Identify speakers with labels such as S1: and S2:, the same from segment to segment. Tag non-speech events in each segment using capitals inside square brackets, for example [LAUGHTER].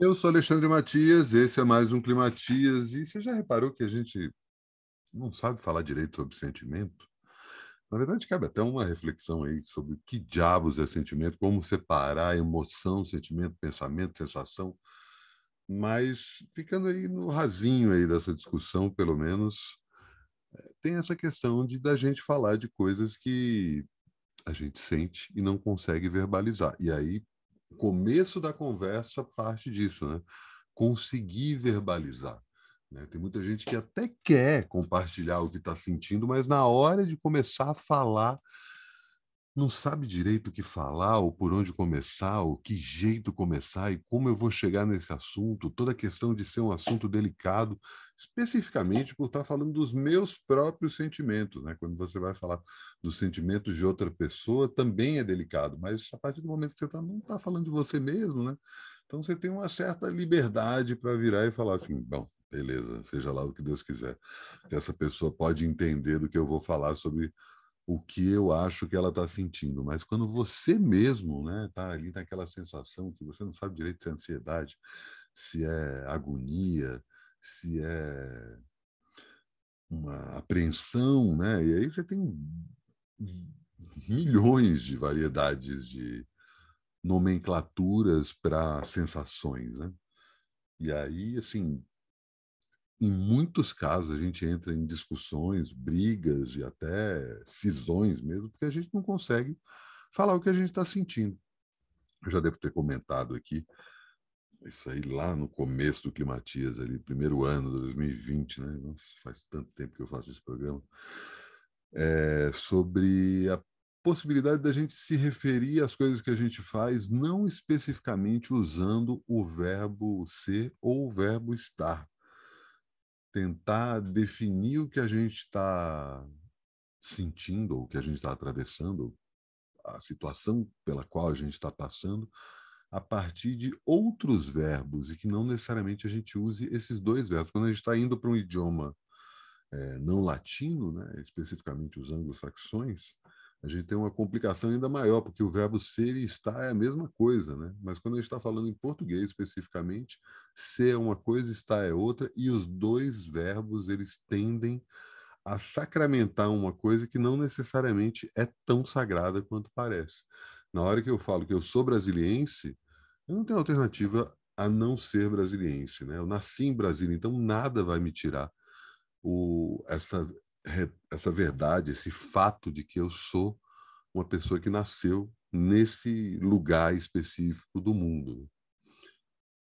S1: Eu sou Alexandre Matias, esse é mais um Climatias, e você já reparou que a gente não sabe falar direito sobre sentimento? Na verdade, cabe até uma reflexão aí sobre o que diabos é sentimento, como separar emoção, sentimento, pensamento, sensação, mas ficando aí no rasinho aí dessa discussão, pelo menos, eh, tem essa questão de da gente falar de coisas que a gente sente e não consegue verbalizar. E aí começo da conversa parte disso, né? Conseguir verbalizar. Né? Tem muita gente que até quer compartilhar o que está sentindo, mas na hora de começar a falar, não sabe direito o que falar, ou por onde começar, ou que jeito começar e como eu vou chegar nesse assunto, toda a questão de ser um assunto delicado, especificamente por estar falando dos meus próprios sentimentos, né? Quando você vai falar dos sentimentos de outra pessoa, também é delicado, mas a partir do momento que você tá, não está falando de você mesmo, né? Então você tem uma certa liberdade para virar e falar assim, bom, beleza, seja lá o que Deus quiser, que essa pessoa pode entender do que eu vou falar sobre o que eu acho que ela está sentindo, mas quando você mesmo está né, tá ali naquela sensação que você não sabe direito se é ansiedade, se é agonia, se é uma apreensão, né? E aí você tem milhões de variedades de nomenclaturas para sensações, né? E aí, assim, em muitos casos a gente entra em discussões, brigas e até cisões mesmo, porque a gente não consegue falar o que a gente está sentindo. Eu já devo ter comentado aqui, isso aí lá no começo do Climatias, ali, primeiro ano de 2020, né? Nossa, faz tanto tempo que eu faço esse programa, é, sobre a possibilidade da gente se referir às coisas que a gente faz não especificamente usando o verbo ser ou o verbo estar tentar definir o que a gente está sentindo, ou o que a gente está atravessando, a situação pela qual a gente está passando, a partir de outros verbos, e que não necessariamente a gente use esses dois verbos. Quando a gente está indo para um idioma é, não latino, né, especificamente os anglo-saxões, a gente tem uma complicação ainda maior, porque o verbo ser e estar é a mesma coisa, né? Mas quando a gente está falando em português especificamente, ser é uma coisa, estar é outra, e os dois verbos eles tendem a sacramentar uma coisa que não necessariamente é tão sagrada quanto parece. Na hora que eu falo que eu sou brasiliense, eu não tenho alternativa a não ser brasiliense, né? Eu nasci em Brasília, então nada vai me tirar o, essa, essa verdade, esse fato de que eu sou uma pessoa que nasceu nesse lugar específico do mundo. Né?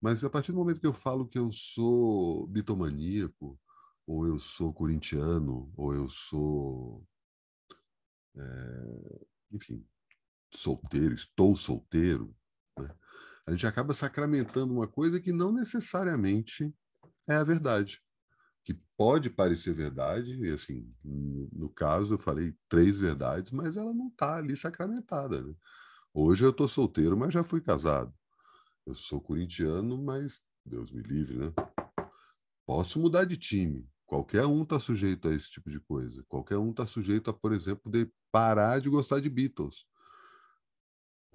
S1: Mas a partir do momento que eu falo que eu sou bitomaníaco, ou eu sou corintiano, ou eu sou. É, enfim, solteiro, estou solteiro, né? a gente acaba sacramentando uma coisa que não necessariamente é a verdade que pode parecer verdade, e assim, no caso eu falei três verdades, mas ela não está ali sacramentada. Né? Hoje eu estou solteiro, mas já fui casado. Eu sou corintiano, mas Deus me livre, né? Posso mudar de time. Qualquer um está sujeito a esse tipo de coisa. Qualquer um está sujeito a, por exemplo, de parar de gostar de Beatles.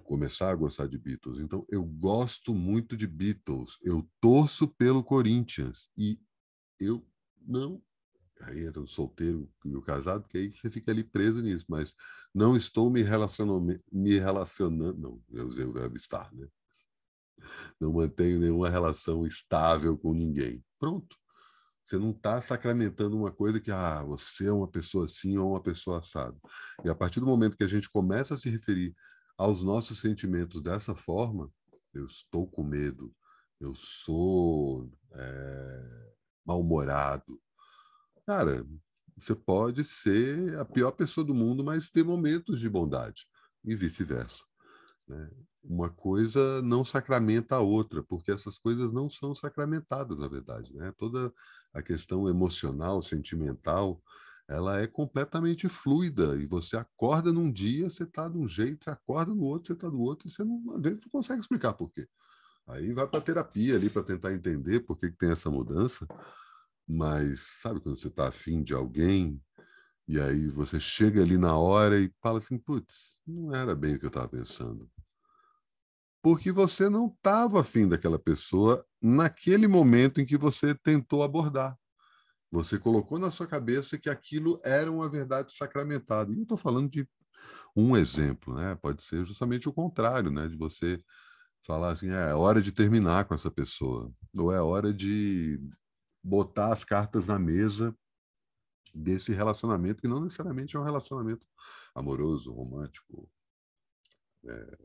S1: Começar a gostar de Beatles. Então, eu gosto muito de Beatles. Eu torço pelo Corinthians. E eu não. Aí entra o solteiro e o casado, porque aí você fica ali preso nisso. Mas não estou me relacionando, me relacionando. Não, eu usei o verbo estar, né? Não mantenho nenhuma relação estável com ninguém. Pronto. Você não está sacramentando uma coisa que, ah, você é uma pessoa assim ou uma pessoa assada. E a partir do momento que a gente começa a se referir aos nossos sentimentos dessa forma, eu estou com medo, eu sou é, mal-humorado. Cara, você pode ser a pior pessoa do mundo, mas ter momentos de bondade e vice-versa. Né? Uma coisa não sacramenta a outra, porque essas coisas não são sacramentadas, na verdade. Né? Toda a questão emocional, sentimental, ela é completamente fluida e você acorda num dia, você está de um jeito, você acorda no outro, você está do outro, e você não, às vezes não consegue explicar por quê. Aí vai para terapia ali para tentar entender por que, que tem essa mudança. Mas sabe quando você está afim de alguém e aí você chega ali na hora e fala assim, putz, não era bem o que eu estava pensando. Porque você não estava afim daquela pessoa naquele momento em que você tentou abordar. Você colocou na sua cabeça que aquilo era uma verdade sacramentada. E eu estou falando de um exemplo, né? Pode ser justamente o contrário, né? De você falar assim, é, é hora de terminar com essa pessoa, ou é hora de botar as cartas na mesa desse relacionamento, que não necessariamente é um relacionamento amoroso, romântico. É...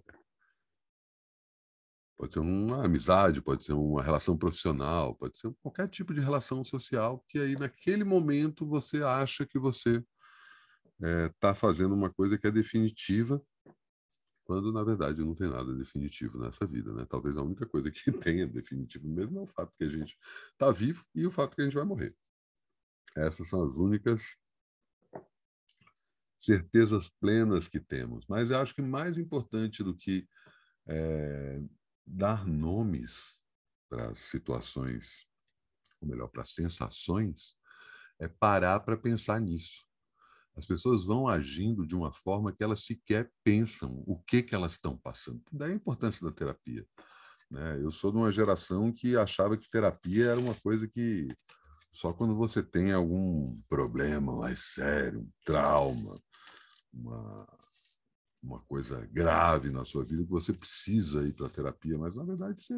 S1: Pode ser uma amizade, pode ser uma relação profissional, pode ser qualquer tipo de relação social, que aí naquele momento você acha que você está é, tá fazendo uma coisa que é definitiva quando na verdade não tem nada definitivo nessa vida, né? Talvez a única coisa que [LAUGHS] tenha definitivo mesmo é o fato que a gente está vivo e o fato que a gente vai morrer. Essas são as únicas certezas plenas que temos. Mas eu acho que mais importante do que é, dar nomes para situações, ou melhor, para sensações, é parar para pensar nisso. As pessoas vão agindo de uma forma que elas sequer pensam o que, que elas estão passando. Daí é a importância da terapia. Né? Eu sou de uma geração que achava que terapia era uma coisa que só quando você tem algum problema mais sério, um trauma, uma, uma coisa grave na sua vida que você precisa ir para a terapia, mas na verdade você...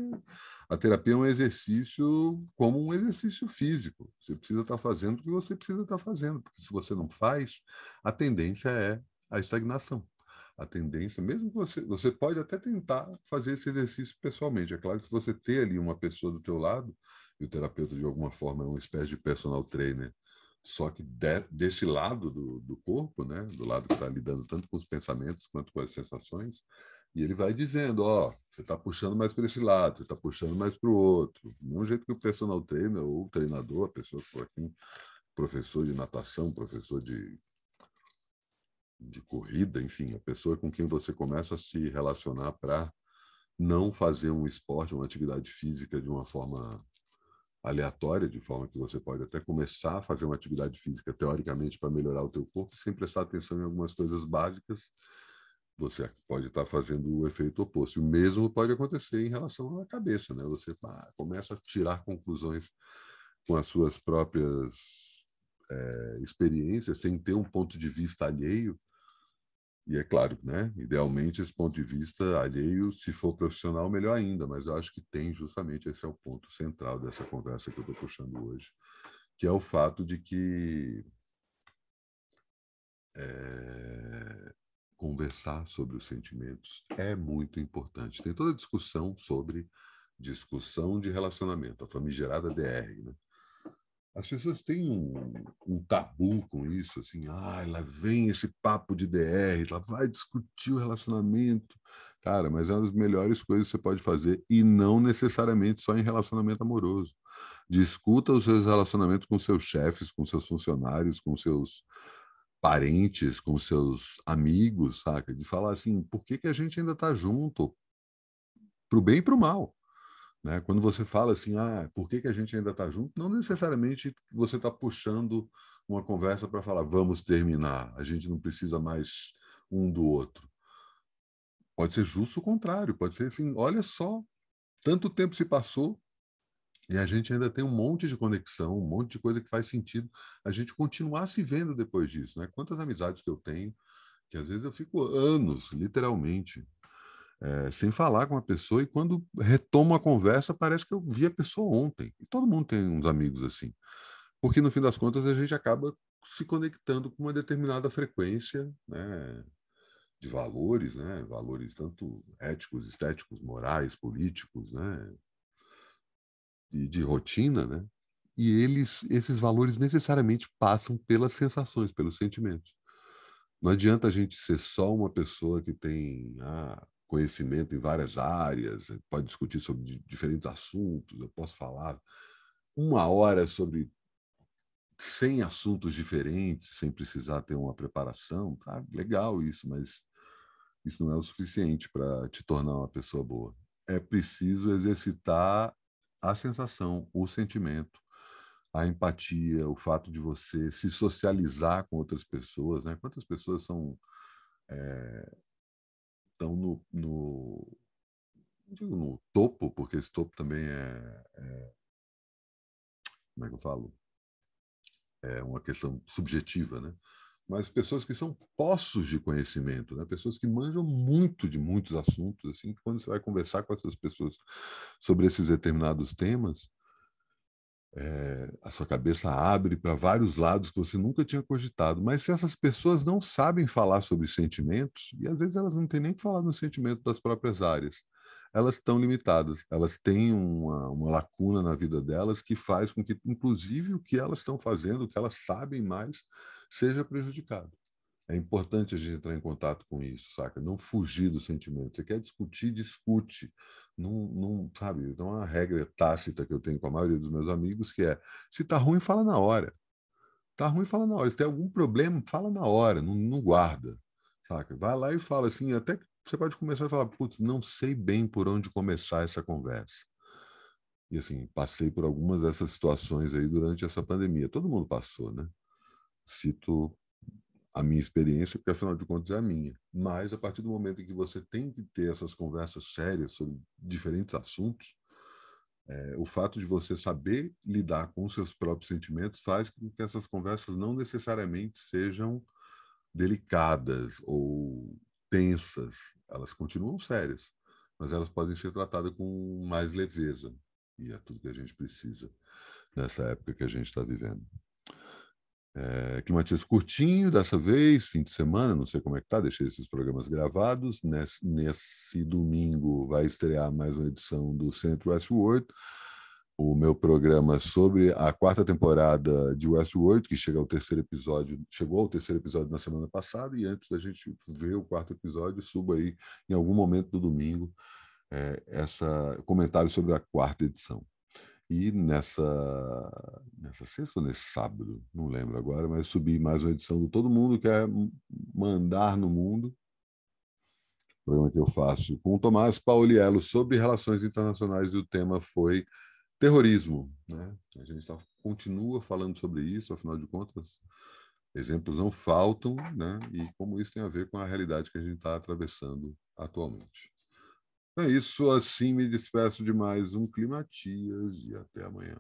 S1: a terapia é um exercício como um exercício físico. Você precisa estar tá fazendo o que você precisa estar tá fazendo, porque se você não faz, a tendência é a estagnação. A tendência, mesmo que você, você pode até tentar fazer esse exercício pessoalmente. É claro que você ter ali uma pessoa do teu lado, e o terapeuta de alguma forma é uma espécie de personal trainer só que de, desse lado do, do, corpo, né, do lado que está lidando tanto com os pensamentos quanto com as sensações, e ele vai dizendo: ó, você está puxando mais para esse lado, você está puxando mais para o outro. Do jeito que o personal trainer ou o treinador, a pessoa que for aqui, assim, professor de natação, professor de, de corrida, enfim, a pessoa com quem você começa a se relacionar para não fazer um esporte, uma atividade física de uma forma aleatória, de forma que você pode até começar a fazer uma atividade física teoricamente para melhorar o teu corpo, sem prestar atenção em algumas coisas básicas, você é, pode estar tá fazendo o efeito oposto. o mesmo pode acontecer em relação à cabeça, né? Você começa a tirar conclusões com as suas próprias é, experiências, sem ter um ponto de vista alheio, e é claro, né? Idealmente, esse ponto de vista alheio, se for profissional, melhor ainda, mas eu acho que tem justamente esse é o ponto central dessa conversa que eu estou puxando hoje, que é o fato de que é, conversar sobre os sentimentos é muito importante. Tem toda a discussão sobre discussão de relacionamento, a famigerada DR, né? as pessoas têm um, um, tabu com isso, assim, ah, lá vem esse papo de DR, lá vai discutir o relacionamento. Cara, mas é uma das melhores coisas que você pode fazer, e não necessariamente só em relacionamento amoroso. Discuta os seus relacionamentos com seus chefes, com seus funcionários, com seus parentes, com seus amigos, saca? De falar assim, por que, que a gente ainda está junto? Pro bem e pro mal. Né? Quando você fala assim, ah, por que, que a gente ainda está junto? Não necessariamente você está puxando uma conversa para falar, vamos terminar, a gente não precisa mais um do outro. Pode ser justo o contrário, pode ser assim, olha só, tanto tempo se passou e a gente ainda tem um monte de conexão, um monte de coisa que faz sentido a gente continuar se vendo depois disso, né? Quantas amizades que eu tenho, que às vezes eu fico anos, literalmente, é, sem falar com a pessoa, e quando retomo a conversa, parece que eu vi a pessoa ontem. E todo mundo tem uns amigos assim. Porque no fim das contas a gente acaba se conectando com uma determinada frequência né, de valores, né, valores tanto éticos, estéticos, morais, políticos, né, e de rotina, né, e eles, esses valores necessariamente passam pelas sensações, pelos sentimentos. Não adianta a gente ser só uma pessoa que tem ah, conhecimento em várias áreas, eh, pode discutir sobre diferentes assuntos, eu posso falar uma hora sobre 100 assuntos diferentes, sem precisar ter uma preparação. Tá, legal isso, mas isso não é o suficiente para te tornar uma pessoa boa. É preciso exercitar a sensação, o sentimento, a empatia, o fato de você se socializar com outras pessoas. Né? Quantas pessoas são é, estão no, no, digo no topo, porque esse topo também é, é como é que eu falo? É uma questão subjetiva, né? Mas pessoas que são poços de conhecimento, né? Pessoas que manjam muito de muitos assuntos, assim, que quando você vai conversar com essas pessoas sobre esses determinados temas, é, a sua cabeça abre para vários lados que você nunca tinha cogitado. Mas se essas pessoas não sabem falar sobre sentimentos, e às vezes elas não têm nem que falar no sentimento das próprias áreas, elas estão limitadas, elas têm uma, uma lacuna na vida delas que faz com que, inclusive, o que elas estão fazendo, o que elas sabem mais, seja prejudicado. É importante a gente entrar em contato com isso, saca? Não fugir do sentimento. Você quer discutir, discute. Não, não sabe? Então, a regra tácita que eu tenho com a maioria dos meus amigos que é: se tá ruim, fala na hora. Tá ruim, fala na hora. Se tem algum problema, fala na hora. Não, não guarda, saca? Vai lá e fala assim. Até que você pode começar a falar: putz, não sei bem por onde começar essa conversa. E assim, passei por algumas dessas situações aí durante essa pandemia. Todo mundo passou, né? Cito a minha experiência, porque afinal de contas é a minha. Mas a partir do momento em que você tem que ter essas conversas sérias sobre diferentes assuntos, é, o fato de você saber lidar com os seus próprios sentimentos faz com que essas conversas não necessariamente sejam delicadas ou tensas. Elas continuam sérias, mas elas podem ser tratadas com mais leveza. E é tudo que a gente precisa nessa época que a gente está vivendo. É, eh, climatismo curtinho dessa vez, fim de semana, não sei como é que tá, deixei esses programas gravados. Nesse, nesse domingo vai estrear mais uma edição do Centro Westworld, o meu programa é sobre a quarta temporada de Westworld, que chega ao terceiro episódio, chegou ao terceiro episódio na semana passada, e antes da gente ver o quarto episódio, suba aí em algum momento do domingo é, essa comentário sobre a quarta edição. E nessa, nessa sexta ou nesse sábado, não lembro agora, mas subi mais uma edição do Todo Mundo Quer é Mandar no Mundo, programa que eu faço com o Tomás Pauliello sobre relações internacionais e o tema foi terrorismo. Né? A gente tá, continua falando sobre isso, afinal de contas, exemplos não faltam, né? e como isso tem a ver com a realidade que a gente está atravessando atualmente. É isso, assim me despeço de mais um Climatias e até amanhã.